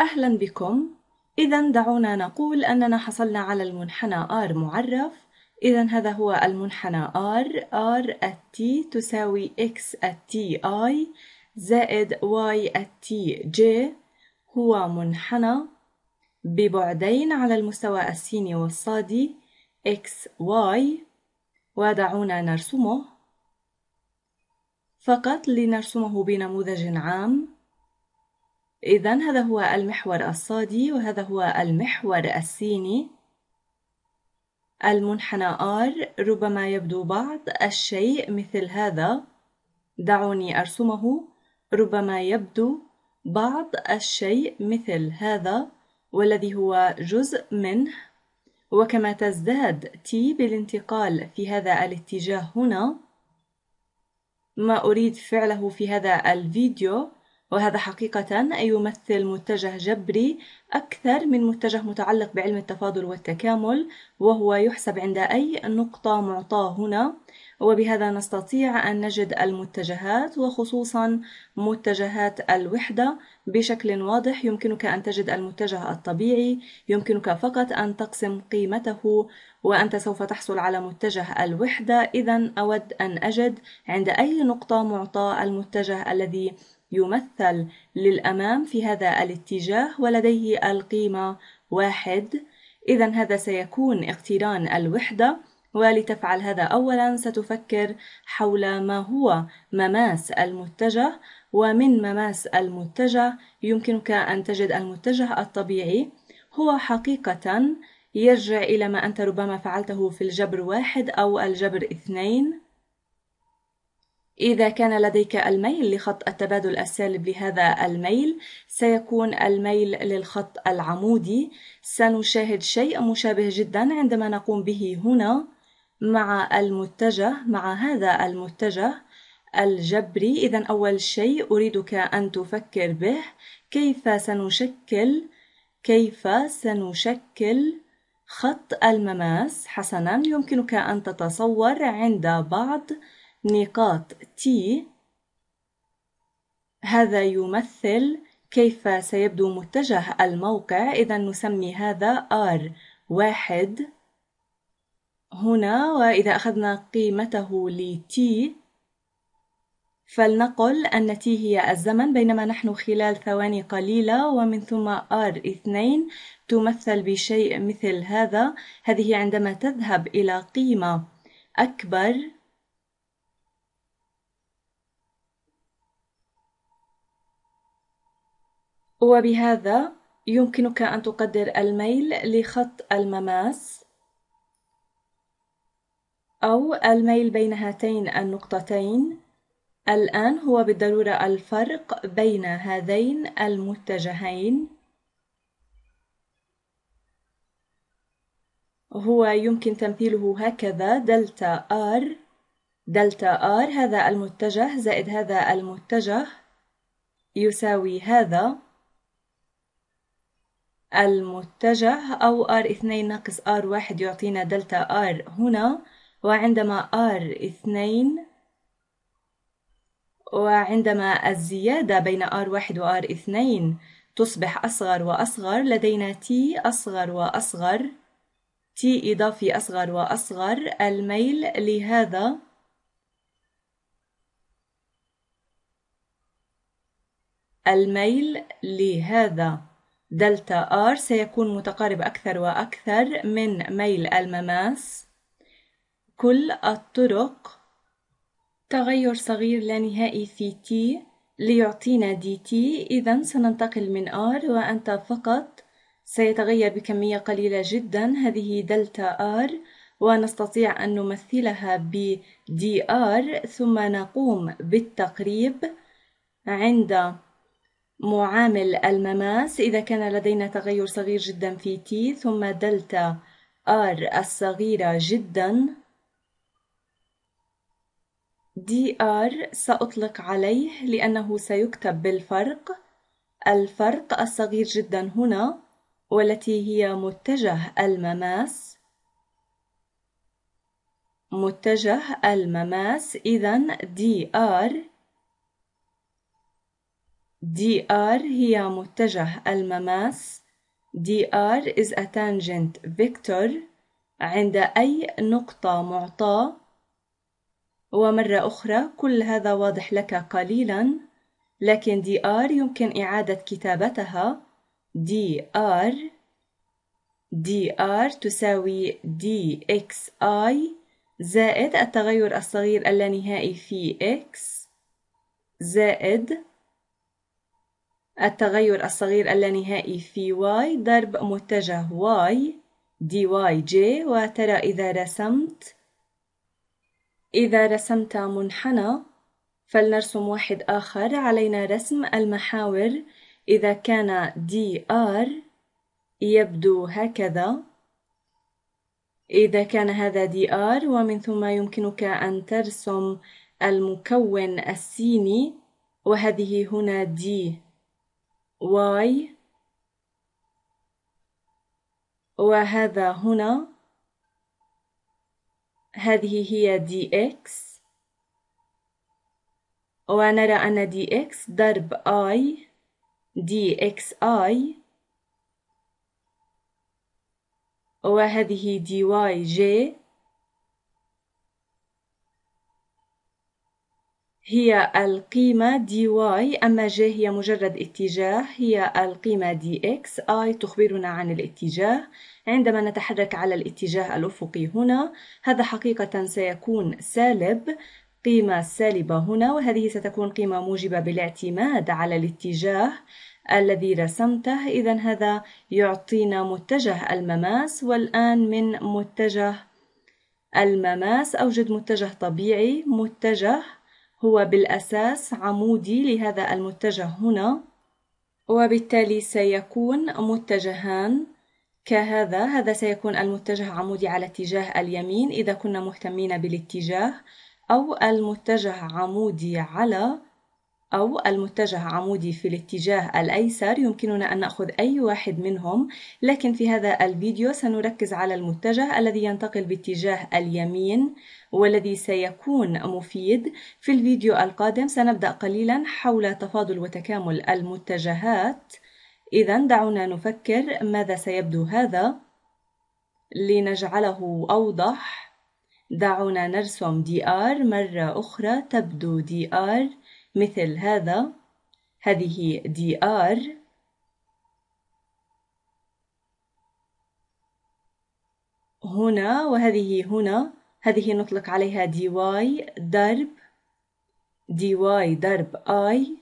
أهلا بكم إذا دعونا نقول أننا حصلنا على المنحنى R معرف إذا هذا هو المنحنى R R at T تساوي X at T I زائد Y at T J هو منحنى ببعدين على المستوى السيني والصادي X Y ودعونا نرسمه فقط لنرسمه بنموذج عام إذا هذا هو المحور الصادي وهذا هو المحور السيني المنحنى R ربما يبدو بعض الشيء مثل هذا دعوني أرسمه ربما يبدو بعض الشيء مثل هذا والذي هو جزء منه وكما تزداد T بالانتقال في هذا الاتجاه هنا ما أريد فعله في هذا الفيديو وهذا حقيقة يمثل متجه جبري أكثر من متجه متعلق بعلم التفاضل والتكامل وهو يحسب عند أي نقطة معطاة هنا وبهذا نستطيع أن نجد المتجهات وخصوصا متجهات الوحدة بشكل واضح يمكنك أن تجد المتجه الطبيعي يمكنك فقط أن تقسم قيمته وأنت سوف تحصل على متجه الوحدة إذا أود أن أجد عند أي نقطة معطاة المتجه الذي يمثل للأمام في هذا الاتجاه ولديه القيمة واحد إذا هذا سيكون اقتران الوحدة ولتفعل هذا أولا ستفكر حول ما هو مماس المتجه ومن مماس المتجه يمكنك أن تجد المتجه الطبيعي هو حقيقة يرجع إلى ما أنت ربما فعلته في الجبر واحد أو الجبر اثنين إذا كان لديك الميل لخط التبادل السالب لهذا الميل سيكون الميل للخط العمودي سنشاهد شيء مشابه جدا عندما نقوم به هنا مع المتجه مع هذا المتجه الجبري إذا أول شيء أريدك أن تفكر به كيف سنشكل كيف سنشكل خط المماس حسنا يمكنك أن تتصور عند بعض نقاط T هذا يمثل كيف سيبدو متجه الموقع إذا نسمي هذا R واحد هنا وإذا أخذنا قيمته ل T فلنقل أن T هي الزمن بينما نحن خلال ثواني قليلة ومن ثم R2 تمثل بشيء مثل هذا هذه عندما تذهب إلى قيمة أكبر وبهذا يمكنك أن تقدر الميل لخط المماس أو الميل بين هاتين النقطتين الآن هو بالضرورة الفرق بين هذين المتجهين هو يمكن تمثيله هكذا دلتا R دلتا R هذا المتجه زائد هذا المتجه يساوي هذا المتجه أو R2 ناقص R1 يعطينا دلتا R هنا وعندما R2 وعندما الزيادة بين R1 و R2 تصبح أصغر وأصغر لدينا T أصغر وأصغر T إضافي أصغر وأصغر الميل لهذا الميل لهذا دلتا R سيكون متقارب أكثر وأكثر من ميل المماس كل الطرق تغير صغير لا نهائي في T ليعطينا دي تي إذا سننتقل من R وأنت فقط سيتغير بكمية قليلة جدا هذه دلتا R ونستطيع أن نمثلها ب dr ثم نقوم بالتقريب عند معامل المماس إذا كان لدينا تغير صغير جدا في تي ثم دلتا R الصغيرة جدا دي آر سأطلق عليه لأنه سيكتب بالفرق الفرق الصغير جدا هنا والتي هي متجه المماس متجه المماس إذا دي آر dr هي متجه المماس dr is a tangent vector عند أي نقطة معطاة ومرة أخرى كل هذا واضح لك قليلا لكن dr يمكن إعادة كتابتها dr dr تساوي dxi زائد التغير الصغير اللانهائي في x زائد التغير الصغير اللانهائي في y ضرب متجه y dy j وترى إذا رسمت إذا رسمت منحنى فلنرسم واحد آخر علينا رسم المحاور إذا كان dr يبدو هكذا إذا كان هذا dr ومن ثم يمكنك أن ترسم المكون السيني وهذه هنا d واي وهذا هنا هذه هي دي اكس ونرى أن دي اكس ضرب اي دي اكس اي وهذه دي واي جي هي القيمة دي واي أما ج هي مجرد اتجاه هي القيمة دي اكس اي تخبرنا عن الاتجاه عندما نتحرك على الاتجاه الأفقي هنا هذا حقيقة سيكون سالب قيمة سالبة هنا وهذه ستكون قيمة موجبة بالاعتماد على الاتجاه الذي رسمته إذا هذا يعطينا متجه المماس والآن من متجه المماس أوجد متجه طبيعي متجه هو بالأساس عمودي لهذا المتجه هنا وبالتالي سيكون متجهان كهذا هذا سيكون المتجه عمودي على اتجاه اليمين إذا كنا مهتمين بالاتجاه أو المتجه عمودي على أو المتجه عمودي في الاتجاه الأيسر يمكننا أن نأخذ أي واحد منهم لكن في هذا الفيديو سنركز على المتجه الذي ينتقل باتجاه اليمين والذي سيكون مفيد في الفيديو القادم سنبدأ قليلا حول تفاضل وتكامل المتجهات إذا دعونا نفكر ماذا سيبدو هذا لنجعله أوضح دعونا نرسم دي آر مرة أخرى تبدو دي آر مثل هذا هذه دي آر هنا وهذه هنا هذه نطلق عليها دي واي ضرب دي واي ضرب آي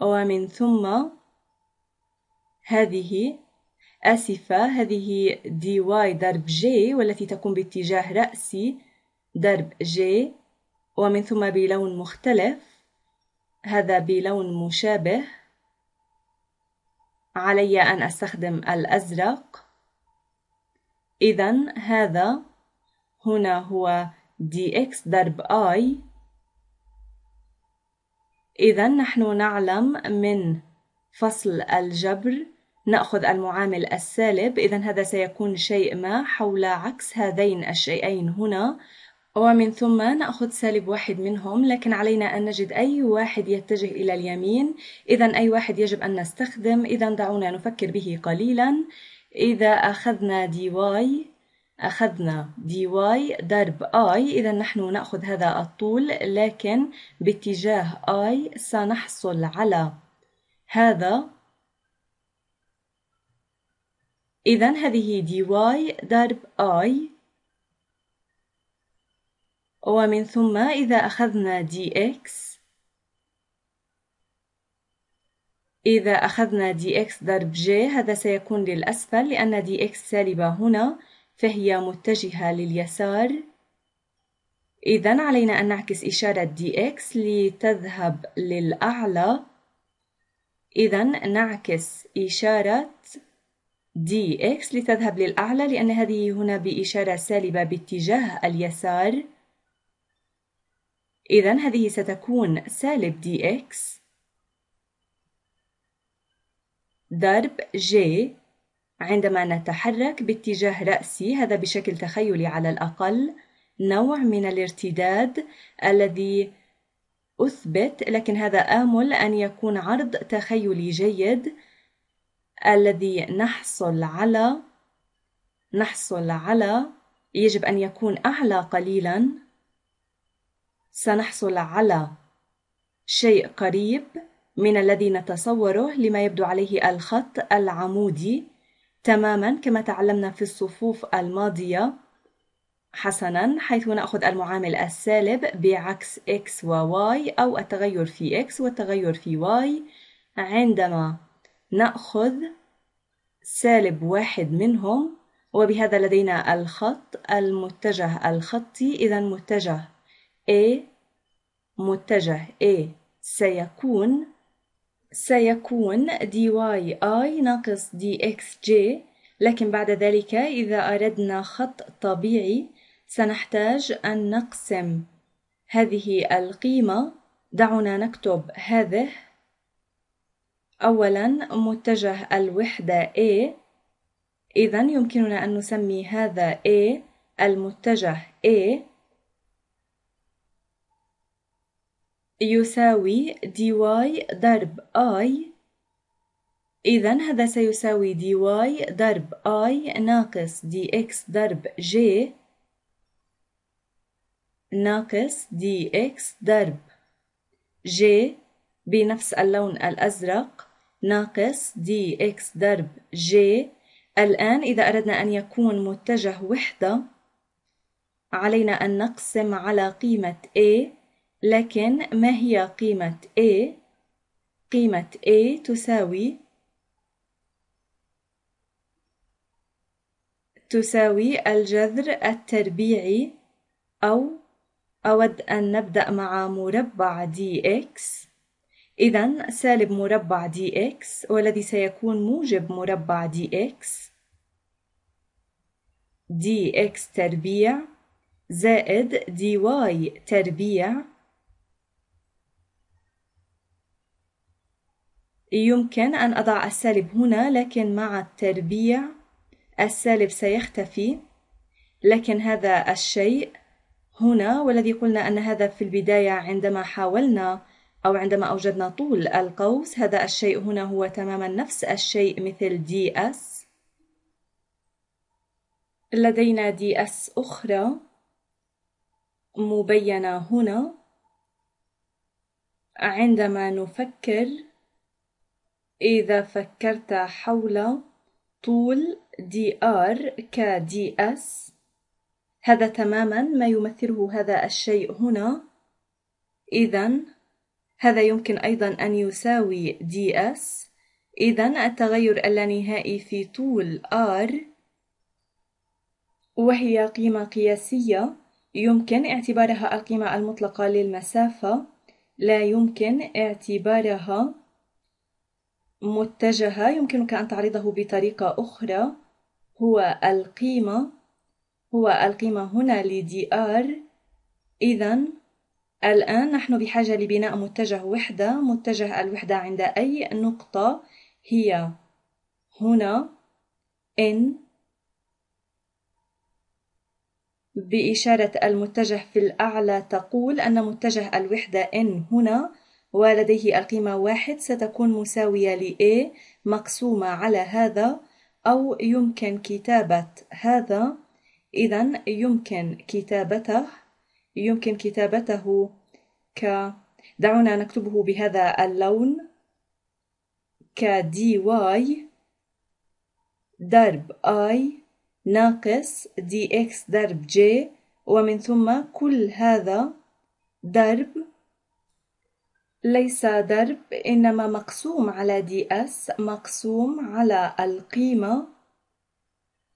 ومن ثم هذه آسفة هذه دي واي ضرب جي والتي تكون باتجاه رأسي ضرب جي ومن ثم بلون مختلف هذا بلون مشابه علي أن أستخدم الأزرق إذا هذا هنا هو dx ضرب i إذا نحن نعلم من فصل الجبر نأخذ المعامل السالب إذا هذا سيكون شيء ما حول عكس هذين الشيئين هنا ومن ثم نأخذ سالب واحد منهم لكن علينا أن نجد أي واحد يتجه إلى اليمين إذا أي واحد يجب أن نستخدم إذا دعونا نفكر به قليلا إذا أخذنا دي واي أخذنا دي واي ضرب آي إذا نحن نأخذ هذا الطول لكن باتجاه آي سنحصل على هذا إذا هذه دي واي ضرب آي ومن ثم إذا أخذنا dx إذا أخذنا dx ضرب j هذا سيكون للأسفل لأن dx سالبة هنا فهي متجهة لليسار إذا علينا أن نعكس إشارة dx لتذهب للأعلى إذا نعكس إشارة dx لتذهب للأعلى لأن هذه هنا بإشارة سالبة باتجاه اليسار إذا هذه ستكون سالب دي إكس ضرب جي عندما نتحرك باتجاه رأسي هذا بشكل تخيلي على الأقل نوع من الارتداد الذي أثبت لكن هذا آمل أن يكون عرض تخيلي جيد الذي نحصل على نحصل على يجب أن يكون أعلى قليلا سنحصل على شيء قريب من الذي نتصوره لما يبدو عليه الخط العمودي تماما كما تعلمنا في الصفوف الماضية حسنا حيث نأخذ المعامل السالب بعكس x و y أو التغير في x والتغير في y عندما نأخذ سالب واحد منهم وبهذا لدينا الخط المتجه الخطي إذا متجه A متجه A سيكون سيكون dy_i ناقص dxj لكن بعد ذلك إذا أردنا خط طبيعي سنحتاج أن نقسم هذه القيمة دعونا نكتب هذه أولا متجه الوحدة A إذا يمكننا أن نسمي هذا A المتجه A يساوي دي واي ضرب اي إذا هذا سيساوي دي واي ضرب اي ناقص دي اكس ضرب جي ناقص دي اكس ضرب جي بنفس اللون الأزرق ناقص دي اكس ضرب جي الآن إذا أردنا أن يكون متجه وحدة علينا أن نقسم على قيمة A لكن ما هي قيمة A؟ قيمة A تساوي تساوي الجذر التربيعي أو أود أن نبدأ مع مربع dx إذا سالب مربع dx والذي سيكون موجب مربع dx dx تربيع زائد dy تربيع يمكن أن أضع السالب هنا لكن مع التربيع السالب سيختفي لكن هذا الشيء هنا والذي قلنا أن هذا في البداية عندما حاولنا أو عندما أوجدنا طول القوس هذا الشيء هنا هو تماما نفس الشيء مثل دي اس لدينا دي اس أخرى مبينة هنا عندما نفكر إذا فكرت حول طول دي آر كدي أس هذا تماما ما يمثله هذا الشيء هنا إذا هذا يمكن أيضا أن يساوي دي أس إذا التغير اللانهائي في طول R وهي قيمة قياسية يمكن اعتبارها القيمة المطلقة للمسافة لا يمكن اعتبارها متجهة يمكنك أن تعرضه بطريقة أخرى هو القيمة هو القيمة هنا لدي آر إذا الآن نحن بحاجة لبناء متجه وحدة متجه الوحدة عند أي نقطة هي هنا إن بإشارة المتجه في الأعلى تقول أن متجه الوحدة إن هنا ولديه القيمة واحد ستكون مساوية ل A مقسومة على هذا أو يمكن كتابة هذا إذا يمكن كتابته يمكن كتابته ك دعونا نكتبه بهذا اللون ك دي واي ضرب اي ناقص دي اكس ضرب جي ومن ثم كل هذا ضرب ليس درب إنما مقسوم على دي اس مقسوم على القيمة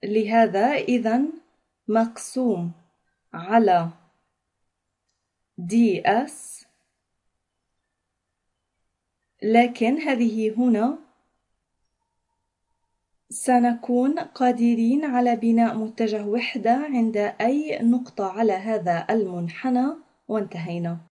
لهذا إذا مقسوم على دي اس لكن هذه هنا سنكون قادرين على بناء متجه وحدة عند أي نقطة على هذا المنحنى وانتهينا